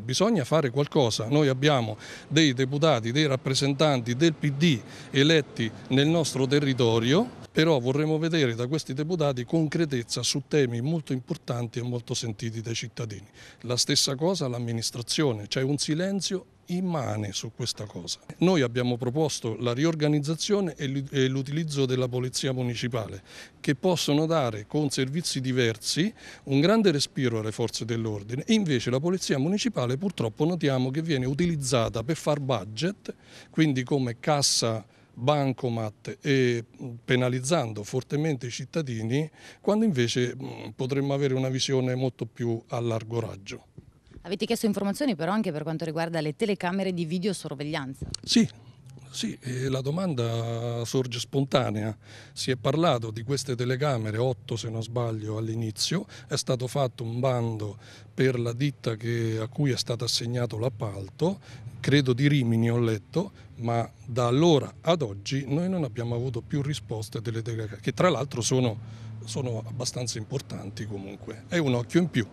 Bisogna fare qualcosa, noi abbiamo dei deputati, dei rappresentanti del PD eletti nel nostro territorio, però vorremmo vedere da questi deputati concretezza su temi molto importanti e molto sentiti dai cittadini. La stessa cosa all'amministrazione, c'è un silenzio immane su questa cosa. Noi abbiamo proposto la riorganizzazione e l'utilizzo della polizia municipale che possono dare con servizi diversi un grande respiro alle forze dell'ordine. Invece la polizia municipale purtroppo notiamo che viene utilizzata per far budget, quindi come cassa bancomat e penalizzando fortemente i cittadini, quando invece potremmo avere una visione molto più a largo raggio. Avete chiesto informazioni però anche per quanto riguarda le telecamere di videosorveglianza. Sì, sì, la domanda sorge spontanea. Si è parlato di queste telecamere, otto se non sbaglio all'inizio, è stato fatto un bando per la ditta che, a cui è stato assegnato l'appalto, credo di Rimini ho letto, ma da allora ad oggi noi non abbiamo avuto più risposte delle telecamere, che tra l'altro sono, sono abbastanza importanti comunque. È un occhio in più.